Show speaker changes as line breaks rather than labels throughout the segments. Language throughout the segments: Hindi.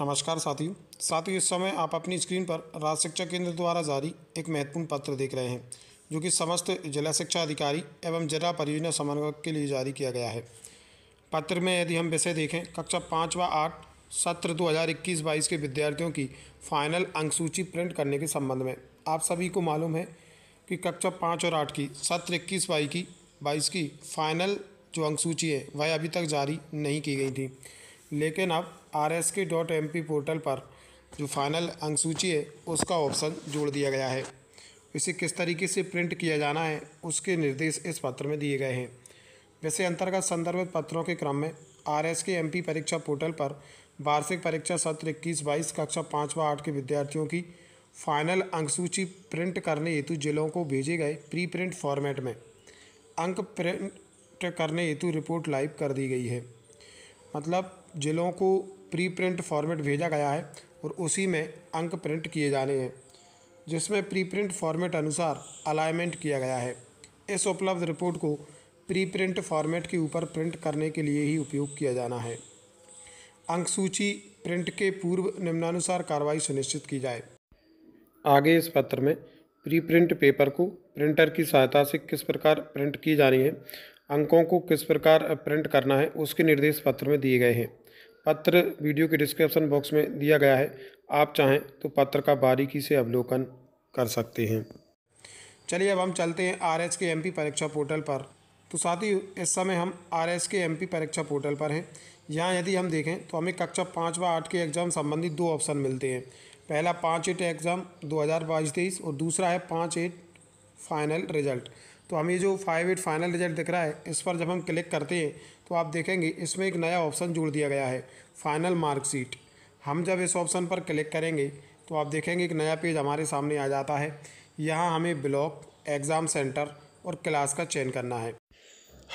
नमस्कार साथियों साथियों इस समय आप अपनी स्क्रीन पर राज्य शिक्षा केंद्र द्वारा जारी एक महत्वपूर्ण पत्र देख रहे हैं जो कि समस्त जिला शिक्षा अधिकारी एवं जिला परियोजना समन्वयक के लिए जारी किया गया है पत्र में यदि हम विषय देखें कक्षा पाँच व आठ सत्र 2021-22 के विद्यार्थियों की फाइनल अंक सूची प्रिंट करने के संबंध में आप सभी को मालूम है कि कक्षा पाँच और आठ की सत्र इक्कीस बाई की बाईस की फाइनल जो अंक सूची है वह अभी तक जारी नहीं की गई थी लेकिन अब R S K dot M P portal पर जो फाइनल अंक सूची है उसका ऑप्शन जोड़ दिया गया है इसे किस तरीके से प्रिंट किया जाना है उसके निर्देश इस पत्र में दिए गए हैं वैसे अंतर्गत संदर्भित पत्रों के क्रम में R S K M P परीक्षा पोर्टल पर वार्षिक परीक्षा सत्र इक्कीस बाईस कक्षा पाँच व आठ के विद्यार्थियों की फाइनल अंक सूची प्रिंट करने हेतु जिलों को भेजे गए प्री प्रिंट फॉर्मेट में अंक प्रिंट करने हेतु रिपोर्ट लाइव कर दी गई है मतलब ज़िलों को प्री प्रिंट फॉर्मेट भेजा गया है और उसी में अंक प्रिंट किए जाने हैं जिसमें प्री प्रिंट फॉर्मेट अनुसार अलाइनमेंट किया गया है इस उपलब्ध रिपोर्ट को प्री प्रिंट फॉर्मेट के ऊपर प्रिंट करने के लिए ही उपयोग किया जाना है अंक सूची प्रिंट के पूर्व निम्नानुसार कार्रवाई सुनिश्चित की जाए आगे इस पत्र में प्री प्रिंट पेपर को प्रिंटर की सहायता से किस प्रकार प्रिंट की जानी है अंकों को किस प्रकार प्रिंट करना है उसके निर्देश पत्र में दिए गए हैं पत्र वीडियो के डिस्क्रिप्शन बॉक्स में दिया गया है आप चाहें तो पत्र का बारीकी से अवलोकन कर सकते हैं चलिए अब हम चलते हैं R S K M P परीक्षा पोर्टल पर तो साथ ही इस समय हम R S K M P परीक्षा पोर्टल पर हैं यहाँ यदि हम देखें तो हमें कक्षा पाँच व आठ के एग्ज़ाम संबंधित दो ऑप्शन मिलते हैं पहला पाँच एट एग्ज़ाम दो हज़ार बाईस तेईस और दूसरा है पाँच एट फाइनल रिजल्ट तो हमें जो फाइव एट फाइनल रिजल्ट दिख रहा है इस पर जब हम क्लिक करते हैं तो आप देखेंगे इसमें एक नया ऑप्शन जोड़ दिया गया है फाइनल मार्कशीट हम जब इस ऑप्शन पर क्लिक करेंगे तो आप देखेंगे एक नया पेज हमारे सामने आ जाता है यहाँ हमें ब्लॉक एग्ज़ाम सेंटर और क्लास का चयन करना है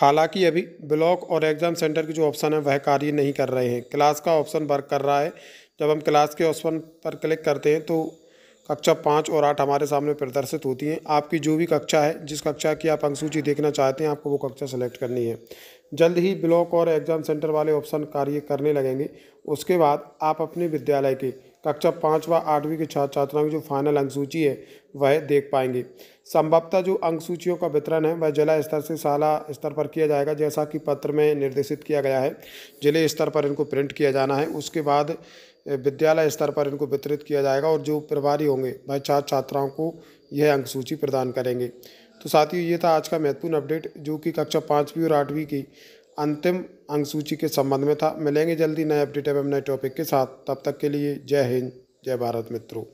हालांकि अभी ब्लॉक और एग्ज़ाम सेंटर के जो ऑप्शन है वह कार्य नहीं कर रहे हैं क्लास का ऑप्शन वर्क कर रहा है जब हम क्लास के ऑप्शन पर क्लिक करते हैं तो कक्षा पाँच और आठ हमारे सामने प्रदर्शित होती हैं आपकी जो भी कक्षा है जिस कक्षा की आप अंकसूची देखना चाहते हैं आपको वो कक्षा सेलेक्ट करनी है जल्द ही ब्लॉक और एग्ज़ाम सेंटर वाले ऑप्शन कार्य करने लगेंगे उसके बाद आप अपने विद्यालय के कक्षा पाँच व आठवीं के छात्र छात्राओं की जो फाइनल अंक सूची है वह देख पाएंगे संभवतः जो अंक सूचियों का वितरण है वह जिला स्तर से शाला स्तर पर किया जाएगा जैसा कि पत्र में निर्देशित किया गया है जिले स्तर पर इनको प्रिंट किया जाना है उसके बाद विद्यालय स्तर पर इनको वितरित किया जाएगा और जो प्रभारी होंगे वह छात्र छात्राओं को यह अंक सूची प्रदान करेंगे तो साथियों ये था आज का महत्वपूर्ण अपडेट जो कि कक्षा पाँचवीं और आठवीं की अंतिम अंक सूची के संबंध में था मिलेंगे जल्दी नए अपडेट एवं नए टॉपिक के साथ तब तक के लिए जय हिंद जय भारत मित्रों